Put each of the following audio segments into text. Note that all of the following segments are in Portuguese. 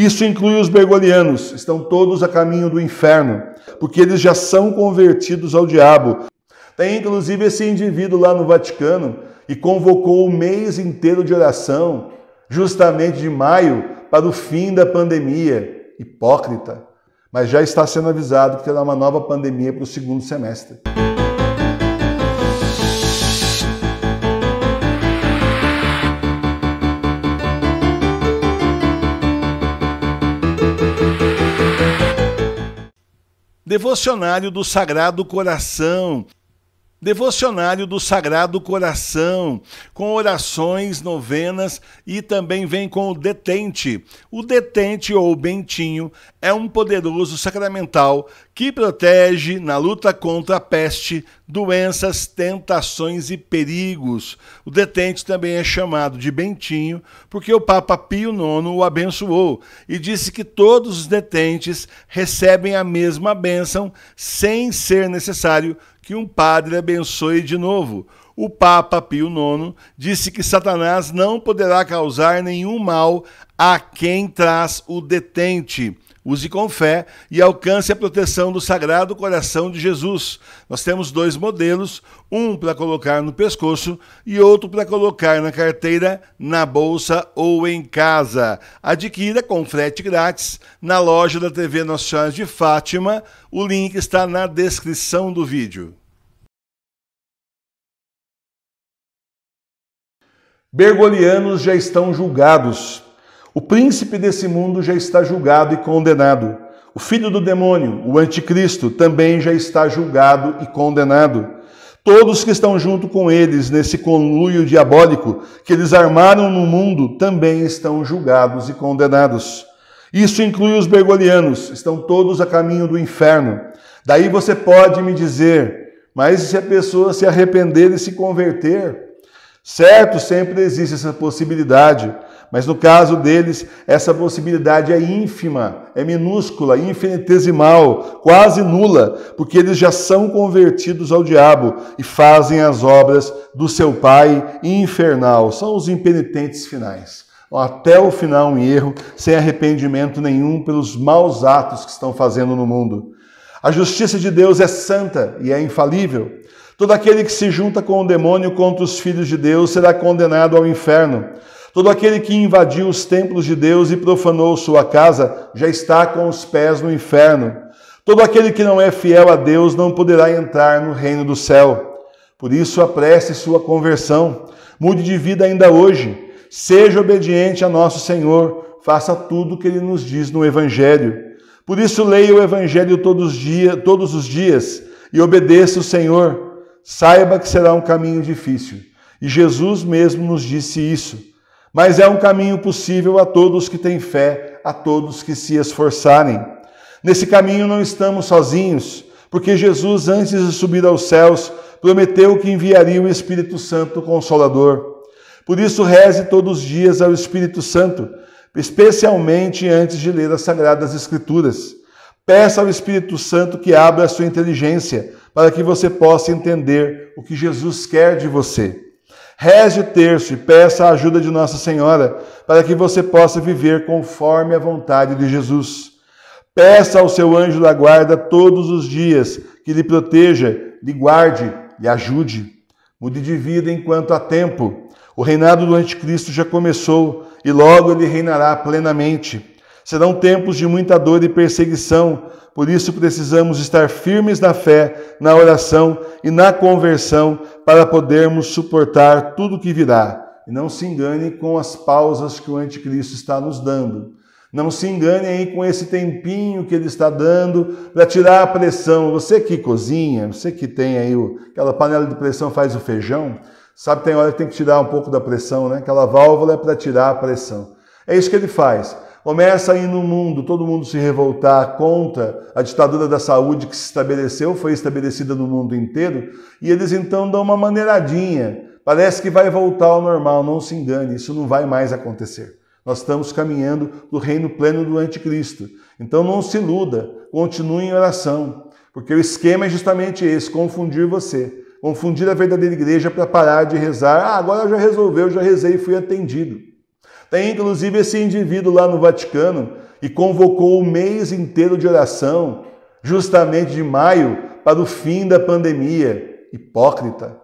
Isso inclui os bergolianos, estão todos a caminho do inferno, porque eles já são convertidos ao diabo. Tem inclusive esse indivíduo lá no Vaticano e convocou o mês inteiro de oração, justamente de maio, para o fim da pandemia. Hipócrita! Mas já está sendo avisado que terá uma nova pandemia para o segundo semestre. Devocionário do Sagrado Coração. Devocionário do Sagrado Coração, com orações, novenas e também vem com o detente. O detente ou bentinho é um poderoso sacramental que protege na luta contra a peste, doenças, tentações e perigos. O detente também é chamado de bentinho porque o Papa Pio IX o abençoou e disse que todos os detentes recebem a mesma bênção sem ser necessário que um padre abençoe de novo. O Papa Pio IX disse que Satanás não poderá causar nenhum mal a quem traz o detente. Use com fé e alcance a proteção do Sagrado Coração de Jesus. Nós temos dois modelos, um para colocar no pescoço e outro para colocar na carteira, na bolsa ou em casa. Adquira com frete grátis na loja da TV Nossa Senhora de Fátima. O link está na descrição do vídeo. Bergolianos já estão julgados. O príncipe desse mundo já está julgado e condenado. O filho do demônio, o anticristo, também já está julgado e condenado. Todos que estão junto com eles nesse conluio diabólico que eles armaram no mundo também estão julgados e condenados. Isso inclui os bergolianos, estão todos a caminho do inferno. Daí você pode me dizer, mas se a pessoa se arrepender e se converter, Certo, sempre existe essa possibilidade, mas no caso deles, essa possibilidade é ínfima, é minúscula, infinitesimal, quase nula, porque eles já são convertidos ao diabo e fazem as obras do seu pai infernal. São os impenitentes finais. Até o final, um erro, sem arrependimento nenhum pelos maus atos que estão fazendo no mundo. A justiça de Deus é santa e é infalível. Todo aquele que se junta com o demônio contra os filhos de Deus será condenado ao inferno. Todo aquele que invadiu os templos de Deus e profanou sua casa já está com os pés no inferno. Todo aquele que não é fiel a Deus não poderá entrar no reino do céu. Por isso, apresse sua conversão, mude de vida ainda hoje, seja obediente a nosso Senhor, faça tudo o que ele nos diz no Evangelho. Por isso, leia o Evangelho todos os dias, todos os dias e obedeça o Senhor saiba que será um caminho difícil. E Jesus mesmo nos disse isso. Mas é um caminho possível a todos que têm fé, a todos que se esforçarem. Nesse caminho não estamos sozinhos, porque Jesus, antes de subir aos céus, prometeu que enviaria o Espírito Santo Consolador. Por isso, reze todos os dias ao Espírito Santo, especialmente antes de ler as Sagradas Escrituras. Peça ao Espírito Santo que abra a sua inteligência para que você possa entender o que Jesus quer de você. Reze o terço e peça a ajuda de Nossa Senhora para que você possa viver conforme a vontade de Jesus. Peça ao seu anjo da guarda todos os dias que lhe proteja, lhe guarde e ajude. Mude de vida enquanto há tempo. O reinado do Anticristo já começou e logo ele reinará plenamente. Serão tempos de muita dor e perseguição, por isso precisamos estar firmes na fé, na oração e na conversão para podermos suportar tudo o que virá. E não se engane com as pausas que o anticristo está nos dando. Não se engane aí com esse tempinho que ele está dando para tirar a pressão. Você que cozinha, você que tem aí aquela panela de pressão faz o feijão, sabe tem hora que tem que tirar um pouco da pressão, né? Aquela válvula é para tirar a pressão. É isso que ele faz. Começa aí no mundo, todo mundo se revoltar contra a ditadura da saúde que se estabeleceu, foi estabelecida no mundo inteiro, e eles então dão uma maneiradinha. Parece que vai voltar ao normal, não se engane, isso não vai mais acontecer. Nós estamos caminhando no reino pleno do anticristo. Então não se iluda, continue em oração, porque o esquema é justamente esse, confundir você, confundir a verdadeira igreja para parar de rezar. Ah, agora já resolveu, já rezei e fui atendido. Tem inclusive esse indivíduo lá no Vaticano e convocou o mês inteiro de oração, justamente de maio, para o fim da pandemia. Hipócrita,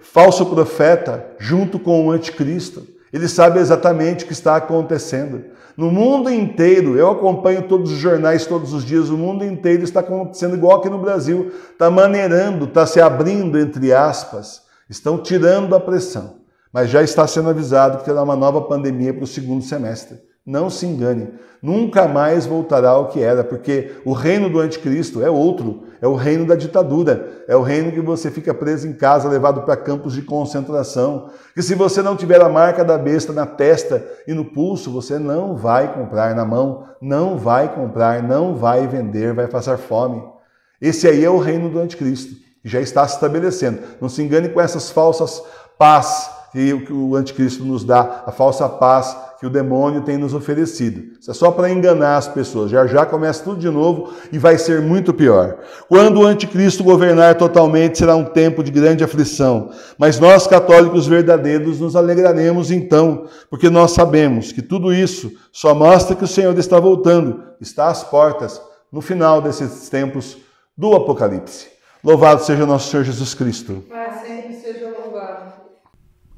falso profeta, junto com o anticristo. Ele sabe exatamente o que está acontecendo. No mundo inteiro, eu acompanho todos os jornais todos os dias, o mundo inteiro está acontecendo igual aqui no Brasil. Está maneirando, está se abrindo, entre aspas. Estão tirando a pressão mas já está sendo avisado que terá uma nova pandemia para o segundo semestre. Não se engane, nunca mais voltará ao que era, porque o reino do anticristo é outro, é o reino da ditadura, é o reino que você fica preso em casa, levado para campos de concentração, que se você não tiver a marca da besta na testa e no pulso, você não vai comprar na mão, não vai comprar, não vai vender, vai passar fome. Esse aí é o reino do anticristo, já está se estabelecendo. Não se engane com essas falsas paz que o, que o anticristo nos dá, a falsa paz que o demônio tem nos oferecido. Isso é só para enganar as pessoas. Já já começa tudo de novo e vai ser muito pior. Quando o anticristo governar totalmente, será um tempo de grande aflição. Mas nós, católicos verdadeiros, nos alegraremos então, porque nós sabemos que tudo isso só mostra que o Senhor está voltando, está às portas, no final desses tempos do Apocalipse. Louvado seja nosso Senhor Jesus Cristo.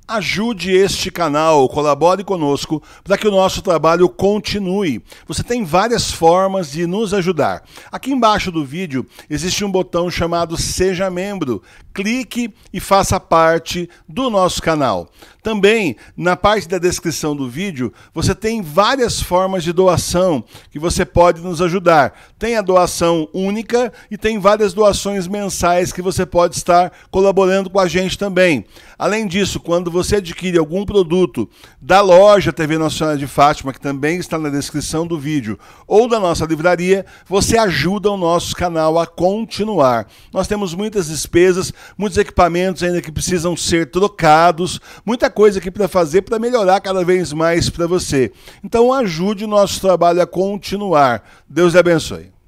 Ajude este canal, colabore conosco para que o nosso trabalho continue. Você tem várias formas de nos ajudar. Aqui embaixo do vídeo existe um botão chamado Seja Membro. Clique e faça parte do nosso canal. Também na parte da descrição do vídeo você tem várias formas de doação que você pode nos ajudar. Tem a doação única e tem várias doações mensais que você pode estar colaborando com a gente também. Além disso, quando você você adquire algum produto da loja TV Nacional de Fátima, que também está na descrição do vídeo, ou da nossa livraria, você ajuda o nosso canal a continuar. Nós temos muitas despesas, muitos equipamentos ainda que precisam ser trocados, muita coisa aqui para fazer para melhorar cada vez mais para você. Então ajude o nosso trabalho a continuar. Deus lhe abençoe.